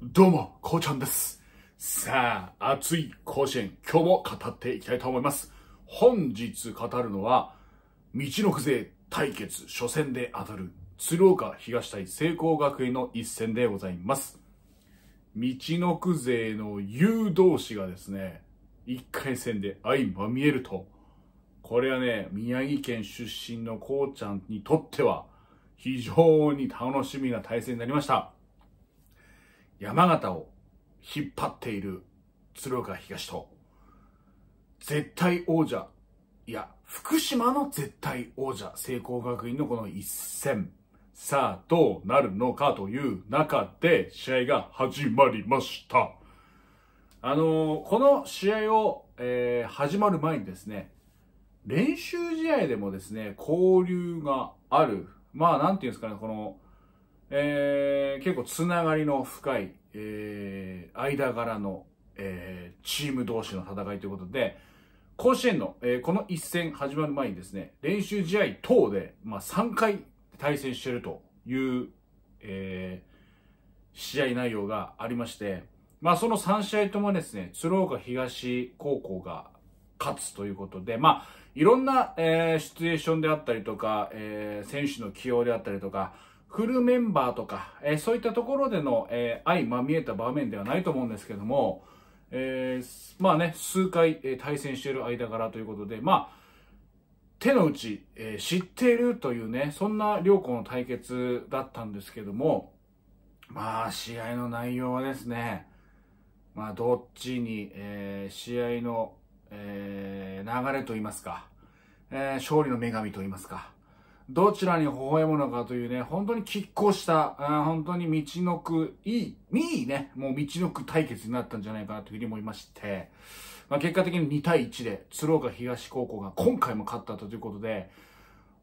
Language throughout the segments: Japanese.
どうも、こうちゃんです。さあ、熱い甲子園、今日も語っていきたいと思います。本日語るのは、道のく勢対決、初戦で当たる、鶴岡東対聖光学院の一戦でございます。道のく勢の誘導士がですね、1回戦で相まみえると、これはね、宮城県出身のこうちゃんにとっては、非常に楽しみな対戦になりました。山形を引っ張っている鶴岡東と、絶対王者、いや、福島の絶対王者、聖光学院のこの一戦。さあ、どうなるのかという中で、試合が始まりました。あのー、この試合を、えー、始まる前にですね、練習試合でもですね、交流がある。まあ、なんていうんですかね、この、えー、結構つながりの深い、えー、間柄の、えー、チーム同士の戦いということで、甲子園の、えー、この一戦始まる前にですね、練習試合等で、まあ、3回対戦してるという、えー、試合内容がありまして、まあ、その3試合ともですね、鶴岡東高校が勝つということで、まあ、いろんな、えー、シチュエーションであったりとか、えー、選手の起用であったりとか、フルメンバーとか、えー、そういったところでの、えー、相まみえた場面ではないと思うんですけども、えー、まあね、数回、えー、対戦している間柄ということで、まあ、手の内、えー、知っているというね、そんな両校の対決だったんですけども、まあ、試合の内容はですね、まあ、どっちに、えー、試合の、えー、流れといいますか、えー、勝利の女神といいますか、どちらに微笑むのかというね、本当に拮抗した、本当に道のく、いい、いいね、もう道のく対決になったんじゃないかなというふうに思いまして、まあ、結果的に2対1で、鶴岡東高校が今回も勝ったということで、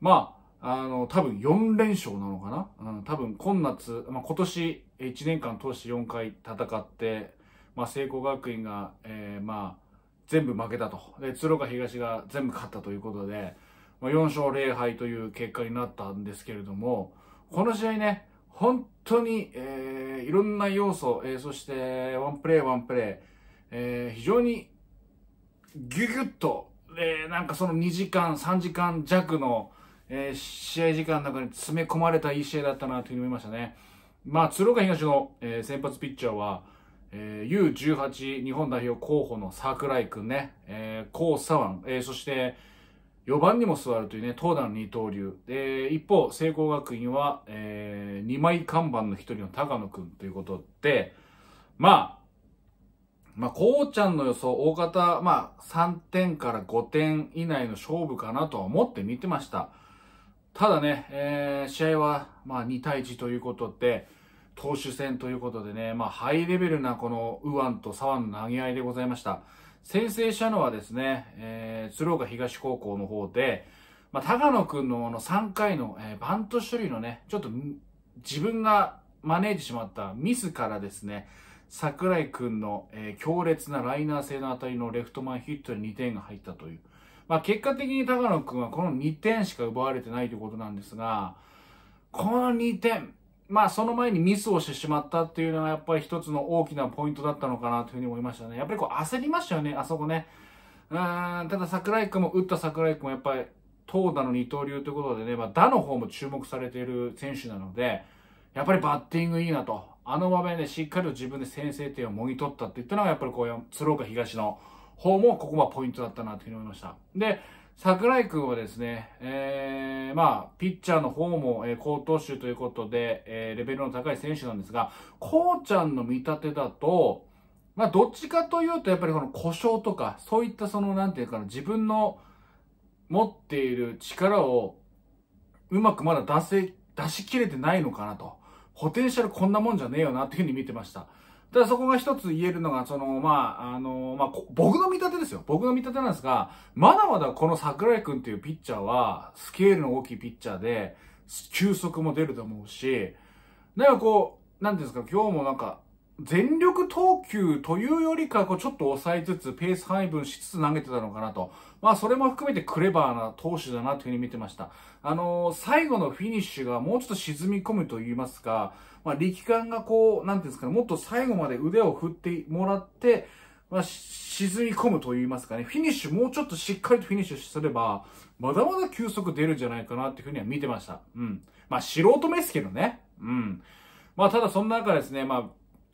まあ、あの、多分4連勝なのかなうん、多分今夏、まあ、今年1年間通して4回戦って、まあ、聖光学院が、えー、まあ、全部負けたと。で、鶴岡東が全部勝ったということで、ま4勝0敗という結果になったんですけれども、この試合ね、本当に、えー、いろんな要素、えー、そしてワンプレイワンプレイ、えー、非常にギュギュッと、えー、なんかその2時間、3時間弱の、えー、試合時間の中に詰め込まれたいい試合だったなというふうに思いましたね。まあ、鶴岡東の、えー、先発ピッチャーは、えー、U18 日本代表候補の桜井くんね、えー、コウ・サワン、えー、そして、4番にも座るというね、投打の二刀流。で、一方、聖光学院は、えー、2枚看板の1人の高野くんということで、まあ、まあ、こうちゃんの予想、大方、まあ、3点から5点以内の勝負かなとは思って見てました。ただね、えー、試合は、まあ、2対1ということで、投手戦ということでね、まあ、ハイレベルなこの、右腕と左腕の投げ合いでございました。先制したのはですね、えー、鶴岡東高校の方で、まあ、高野くんのの3回の、えー、バント処理のね、ちょっと自分が招いてしまったミスからですね、桜井くんの、えー、強烈なライナー性の当たりのレフト前ヒットで2点が入ったという。まあ、結果的に高野くんはこの2点しか奪われてないということなんですが、この2点、まあその前にミスをしてしまったっていうのはやっぱり一つの大きなポイントだったのかなというふうに思いましたね。やっぱりこう焦りましたよね、あそこね。うん、ただ桜井君も、打った桜井君もやっぱり投打の二刀流ということでね、まあ、打の方も注目されている選手なので、やっぱりバッティングいいなと。あの場面でしっかりと自分で先制点をもぎ取ったっていったのが、やっぱりこう、鶴岡東の方もここはポイントだったなというふうに思いました。で、桜井君はですね、えー、まあ、ピッチャーの方も、えー、高投手ということで、えー、レベルの高い選手なんですが、こうちゃんの見立てだと、まあ、どっちかというと、やっぱりこの故障とか、そういったその、なんていうかな、自分の持っている力を、うまくまだ出せ、出し切れてないのかなと。ポテンシャルこんなもんじゃねえよな、っていうふうに見てました。ただそこが一つ言えるのが、その、まあ、あの、まあ、僕の見立てですよ。僕の見立てなんですが、まだまだこの桜井くんっていうピッチャーは、スケールの大きいピッチャーで、球速も出ると思うし、なんかこう、なんてうんですか、今日もなんか、全力投球というよりか、こうちょっと抑えつつ、ペース配分しつつ投げてたのかなと。まあ、それも含めてクレバーな投手だなというふうに見てました。あのー、最後のフィニッシュがもうちょっと沈み込むと言いますか、まあ、力感がこう、なんていうんですかね、もっと最後まで腕を振ってもらって、まあ、沈み込むと言いますかね、フィニッシュ、もうちょっとしっかりとフィニッシュすれば、まだまだ球速出るんじゃないかなっていうふうには見てました。うん。まあ、素人目ですけどね。うん。まあ、ただそんな中ですね、まあ、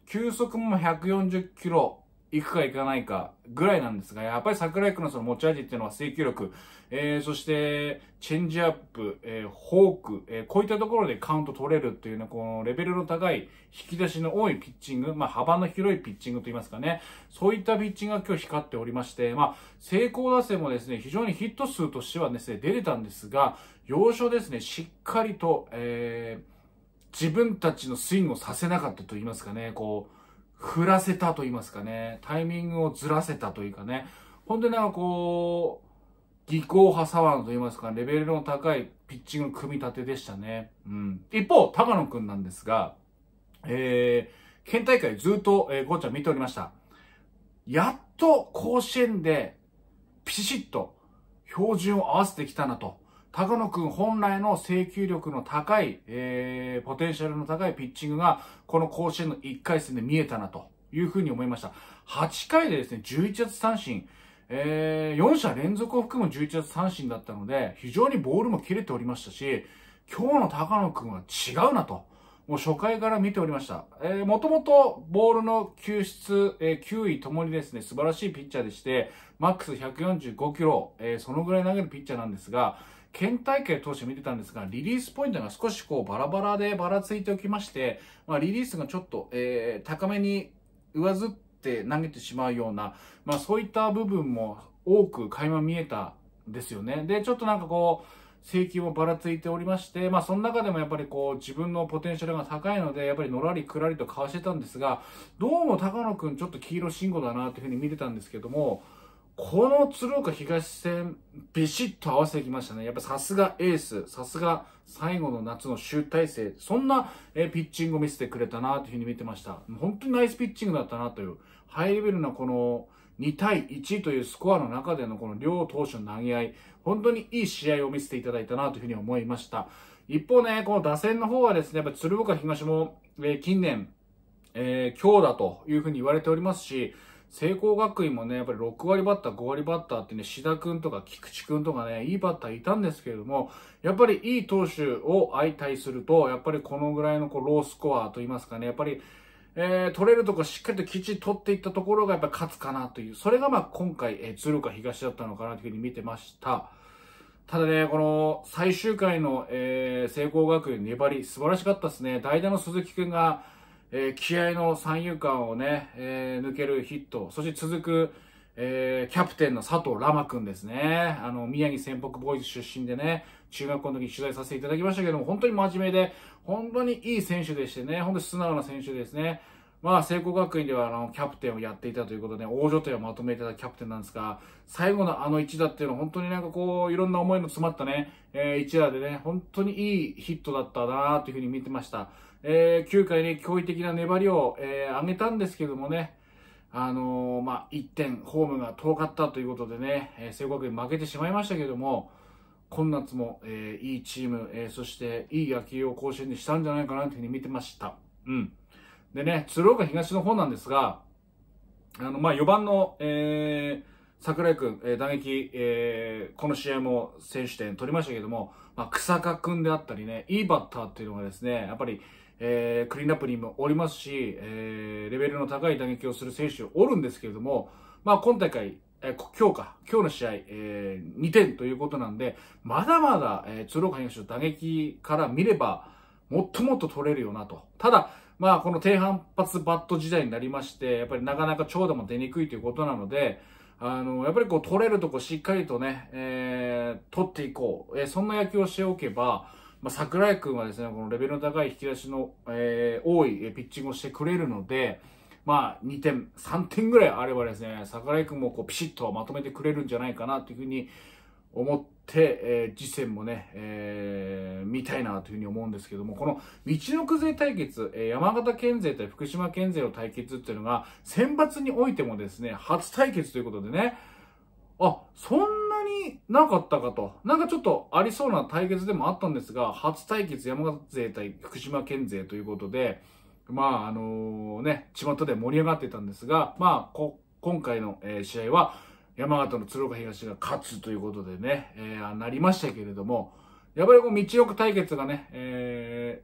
球速も140キロ行くか行かないかぐらいなんですが、やっぱり桜井君のその持ち味っていうのは制球力、えー、そしてチェンジアップ、えー、フォーク、えー、こういったところでカウント取れるっていうね、このレベルの高い引き出しの多いピッチング、まあ幅の広いピッチングと言いますかね、そういったピッチングが今日光っておりまして、まあ成功打線もですね、非常にヒット数としてはですね、出れたんですが、要所ですね、しっかりと、えー、自分たちのスイングをさせなかったと言いますかね、こう、振らせたと言いますかね、タイミングをずらせたというかね、本当になんかこう、技巧派サワーと言いますか、レベルの高いピッチングの組み立てでしたね。うん。一方、高野くんなんですが、えー、県大会ずっと、えー、ゴーちゃん見ておりました。やっと甲子園で、ピシッと、標準を合わせてきたなと。高野くん本来の制球力の高い、えー、ポテンシャルの高いピッチングが、この甲子園の1回戦で見えたなというふうに思いました。8回でですね、11月三振、えー、4者連続を含む11月三振だったので、非常にボールも切れておりましたし、今日の高野くんは違うなと。もう初回から見ておりました。えー、もともとボールの救出、えー、9位ともにですね、素晴らしいピッチャーでして、マックス145キロ、えー、そのぐらい投げるピッチャーなんですが、県大会当初見てたんですが、リリースポイントが少しこうバラバラでばらついておきまして、まあ、リリースがちょっと、えー、高めに上ずって投げてしまうような、まあ、そういった部分も多く垣間見えたんですよね。で、ちょっとなんかこう、請求もばらついておりまして、まあその中でもやっぱりこう自分のポテンシャルが高いので、やっぱりのらりくらりとかわしてたんですが、どうも高野くんちょっと黄色信号だなというふうに見てたんですけども、この鶴岡東戦、ビシッと合わせてきましたね。やっぱさすがエース、さすが最後の夏の集大成、そんなえピッチングを見せてくれたなというふうに見てました。本当にナイスピッチングだったなという、ハイレベルなこの2対1というスコアの中でのこの両投手の投げ合い、本当にいい試合を見せていただいたなというふうに思いました。一方ね、この打線の方はですね、やっぱ鶴岡東も、え近年、えー、強打というふうに言われておりますし、聖光学院もね、やっぱり6割バッター、5割バッターってね、志田君とか菊池くんとかね、いいバッターいたんですけれども、やっぱりいい投手を相対すると、やっぱりこのぐらいのこうロースコアといいますかね、やっぱり、えー、取れるとこしっかりと基地取っていったところがやっぱ勝つかなという、それがまあ今回、えー、鶴岡東だったのかなというふうに見てました。ただね、この最終回の、えー、聖光学院粘り、素晴らしかったですね。代打の鈴木くんが、えー、気合の三遊間をね、えー、抜けるヒット、そして続く、えー、キャプテンの佐藤ラマくんですね。あの、宮城仙北ボーイズ出身でね、中学校の時に取材させていただきましたけども、本当に真面目で、本当にいい選手でしてね、本当に素直な選手ですね。まあ、聖光学院ではあのキャプテンをやっていたということで、王女帯をまとめてたキャプテンなんですが、最後のあの一打っていうのは本当になんかこう、いろんな思いの詰まったね、えー、一打でね、本当にいいヒットだったなというふうに見てました。えー、9回ね、驚異的な粘りを、えー、上げたんですけどもね、あのー、まあ、1点、ホームが遠かったということでね、えー、聖光学院負けてしまいましたけども、今夏も、えー、いいチーム、えー、そしていい野球を甲子園にしたんじゃないかなというふうに見てました。うん。でね、鶴岡東の方なんですが、あの、まあ、4番の、えー、桜井くん、えー、打撃、えー、この試合も選手点取りましたけども、まあ、草加くんであったりね、いいバッターっていうのがですね、やっぱり、えー、クリーンナップにもおりますし、えー、レベルの高い打撃をする選手おるんですけれども、まあ、今大会、えー、今日か、今日の試合、えー、2点ということなんで、まだまだ、えー、鶴岡東の打撃から見れば、もっともっと取れるよなと。ただ、まあ、この低反発バット時代になりまして、やっぱりなかなか長打も出にくいということなので、あの、やっぱりこう、取れるとこしっかりとね、えー、取っていこう。えー、そんな野球をしておけば、まあ、桜井君はですね、このレベルの高い引き出しの、えー、多いピッチングをしてくれるので、まあ、2点、3点ぐらいあればですね、桜井君もこう、ピシッとまとめてくれるんじゃないかなというふうに思って、えー、次戦もね、えー、見たいなというふうに思うんですけども、この道のく勢対決、えー、山形県勢対福島県勢の対決っていうのが、選抜においてもですね、初対決ということでね、あ、そんなになかったかと。なんかちょっとありそうな対決でもあったんですが、初対決山形勢対福島県勢ということで、まあ、あのー、ね、巷で盛り上がってたんですが、まあ、今回の、えー、試合は、山形の鶴岡東が勝つということでね、えー、なりましたけれども、やっぱりこう、道奥対決がね、え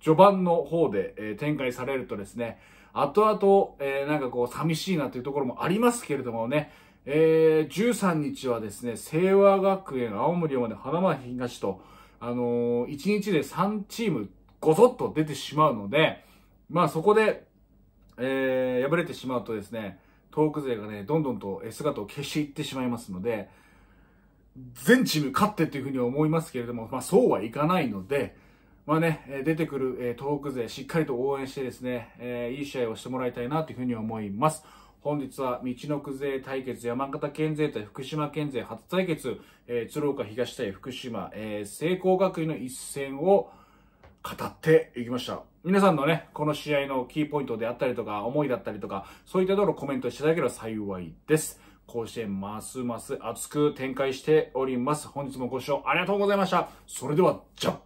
ー、序盤の方で、えー、展開されるとですね、後々、えー、なんかこう、寂しいなというところもありますけれどもね、えー、13日はですね、清和学園、青森山で花巻東と、あのー、1日で3チーム、ごそっと出てしまうので、まあそこで、えー、敗れてしまうとですね、東北勢がね、どんどんと姿を消していってしまいますので、全チーム勝ってというふうに思いますけれども、まあそうはいかないので、まあね、出てくる東北勢しっかりと応援してですね、えいい試合をしてもらいたいなというふうに思います。本日は道のく勢対決、山形県勢対福島県勢初対決、え鶴岡東対福島、えー、聖光学院の一戦を語っていきました。皆さんのね、この試合のキーポイントであったりとか、思いだったりとか、そういったところコメントしていただければ幸いです。甲子園ますます熱く展開しております。本日もご視聴ありがとうございました。それでは、じゃん